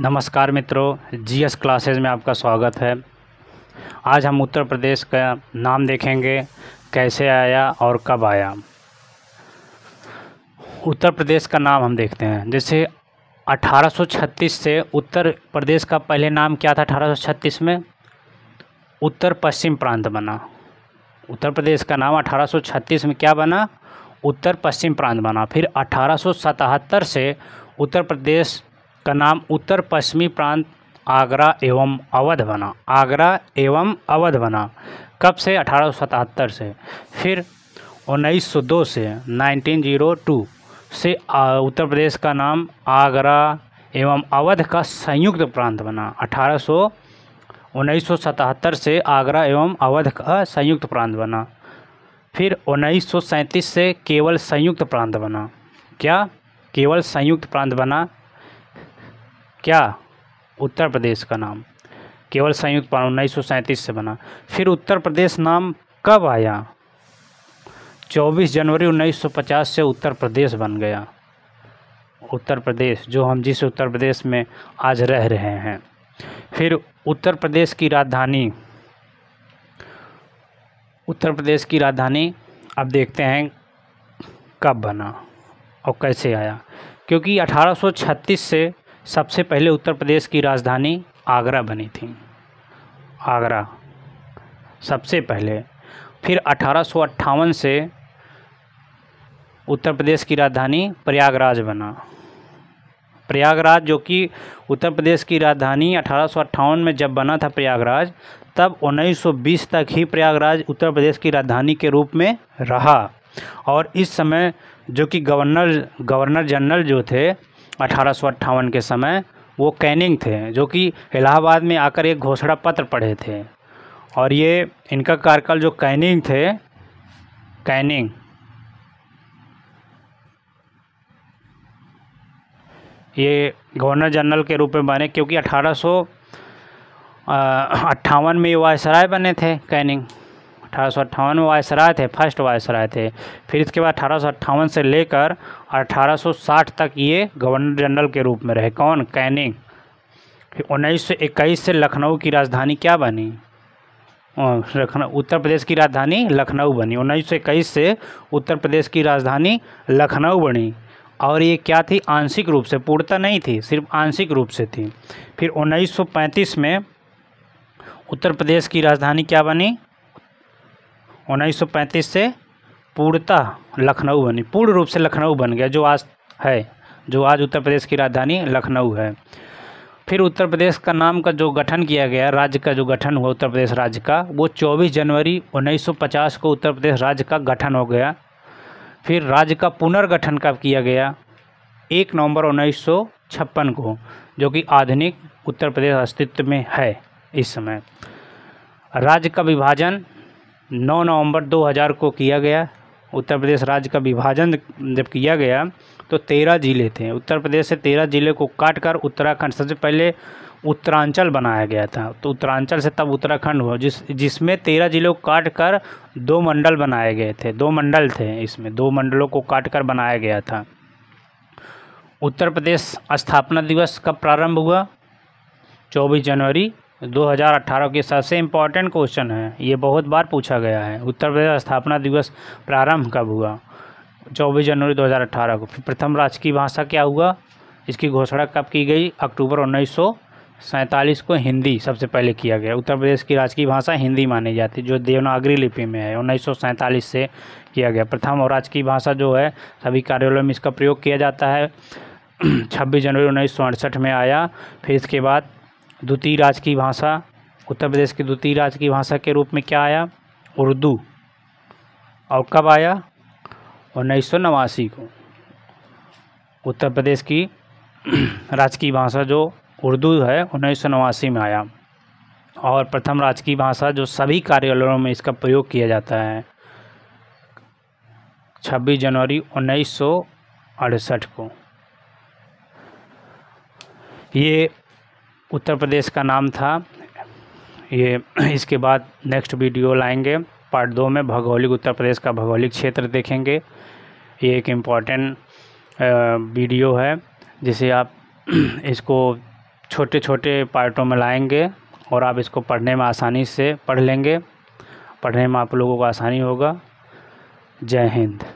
नमस्कार मित्रों GS classes में आपका स्वागत है आज हम उत्तर प्रदेश का नाम देखेंगे कैसे आया और कब आया उत्तर प्रदेश का नाम हम देखते हैं जैसे 1836 से उत्तर प्रदेश का पहले नाम क्या था 1836 में उत्तर पश्चिम प्रांत बना उत्तर प्रदेश का नाम 1836 में क्या बना उत्तर पश्चिम प्रांत बना फिर 1877 से उत्तर प्रदेश का नाम उत्तर पश्चिमी प्रांत आगरा एवं अवध बना आगरा एवं अवध बना कब से अठारह से फिर 1902 से 1902 से उत्तर प्रदेश का नाम आगरा एवं अवध का संयुक्त प्रांत बना अठारह सौ से आगरा एवं अवध का संयुक्त प्रांत बना फिर उन्नीस से केवल संयुक्त प्रांत बना क्या केवल संयुक्त प्रांत बना क्या उत्तर प्रदेश का नाम केवल संयुक्त पान उन्नीस से बना फिर उत्तर प्रदेश नाम कब आया 24 जनवरी 1950 से उत्तर प्रदेश बन गया उत्तर प्रदेश जो हम जिस उत्तर प्रदेश में आज रह रहे हैं फिर उत्तर प्रदेश की राजधानी उत्तर प्रदेश की राजधानी अब देखते हैं कब बना और कैसे आया क्योंकि 1836 से सबसे पहले उत्तर प्रदेश की राजधानी आगरा बनी थी आगरा सबसे पहले फिर अठारह से उत्तर प्रदेश की राजधानी प्रयागराज बना प्रयागराज जो कि उत्तर प्रदेश की राजधानी अठारह में जब बना था प्रयागराज तब 1920 तक ही प्रयागराज उत्तर प्रदेश की राजधानी के रूप में रहा और इस समय जो कि गवर्नर गवर्नर जनरल जो थे अठारह के समय वो कैनिंग थे जो कि इलाहाबाद में आकर एक घोषणा पत्र पढ़े थे और ये इनका कार्यकाल जो कैनिंग थे कैनिंग ये गवर्नर जनरल के रूप में बने क्योंकि अठारह सौ अट्ठावन में वायसराय बने थे कैनिंग अठारह सौ अट्ठावन में वायसराय थे फर्स्ट वायसराय थे फिर इसके बाद अठारह से लेकर 1860 तक ये गवर्नर जनरल के रूप में रहे कौन कैनिंग फिर उन्नीस सौ इक्कीस से लखनऊ की राजधानी क्या बनी लखनऊ उत्तर प्रदेश की राजधानी लखनऊ बनी उन्नीस सौ इक्कीस से उत्तर प्रदेश की राजधानी लखनऊ बनी और ये क्या थी आंशिक रूप से पूर्णता नहीं थी सिर्फ आंशिक रूप से थी फिर 1935 में उत्तर प्रदेश की राजधानी क्या बनी 1935 से पूर्णतः लखनऊ बनी पूर्ण रूप से लखनऊ बन गया जो आज है जो आज उत्तर प्रदेश की राजधानी लखनऊ है फिर उत्तर प्रदेश का नाम का जो गठन किया गया राज्य का जो गठन हुआ उत्तर प्रदेश राज्य का वो 24 जनवरी 1950 को उत्तर प्रदेश राज्य का गठन हो गया फिर राज्य का पुनर्गठन कब किया गया एक नवंबर उन्नीस को जो कि आधुनिक उत्तर प्रदेश अस्तित्व में है इस समय राज्य का विभाजन नौ नवंबर 2000 को किया गया उत्तर प्रदेश राज्य का विभाजन जब किया गया तो तेरह जिले थे उत्तर प्रदेश से तेरह जिले को काट कर उत्तराखंड सबसे पहले उत्तरांचल बनाया गया था तो उत्तरांचल से तब उत्तराखंड हुआ जिस जिसमें तेरह जिलों को काट कर दो मंडल बनाए गए थे दो मंडल थे इसमें दो मंडलों को काट कर बनाया गया था उत्तर प्रदेश स्थापना दिवस कब प्रारंभ हुआ चौबीस जनवरी 2018 के सबसे इम्पॉर्टेंट क्वेश्चन है ये बहुत बार पूछा गया है उत्तर प्रदेश स्थापना दिवस प्रारंभ कब हुआ 24 जनवरी 2018 को प्रथम राजकीय भाषा क्या हुआ इसकी घोषणा कब की गई अक्टूबर उन्नीस सैंतालीस को हिंदी सबसे पहले किया गया उत्तर प्रदेश की राजकीय भाषा हिंदी मानी जाती है जो देवनागरी लिपि में है उन्नीस से किया गया प्रथम और राजकीय भाषा जो है सभी कार्यालयों में इसका प्रयोग किया जाता है छब्बीस जनवरी उन्नीस में आया फिर इसके बाद द्वितीय राज्य की भाषा उत्तर प्रदेश की द्वितीय राज्य की भाषा के रूप में क्या आया उर्दू और कब आया उन्नीस सौ नवासी को उत्तर प्रदेश की राजकीय भाषा जो उर्दू है उन्नीस सौ नवासी में आया और प्रथम राजकीय भाषा जो सभी कार्यालयों में इसका प्रयोग किया जाता है 26 जनवरी उन्नीस सौ अड़सठ को ये उत्तर प्रदेश का नाम था ये इसके बाद नेक्स्ट वीडियो लाएंगे पार्ट दो में भौगोलिक उत्तर प्रदेश का भौगोलिक क्षेत्र देखेंगे ये एक इम्पॉर्टेंट वीडियो है जिसे आप इसको छोटे छोटे पार्टों में लाएंगे और आप इसको पढ़ने में आसानी से पढ़ लेंगे पढ़ने में आप लोगों को आसानी होगा जय हिंद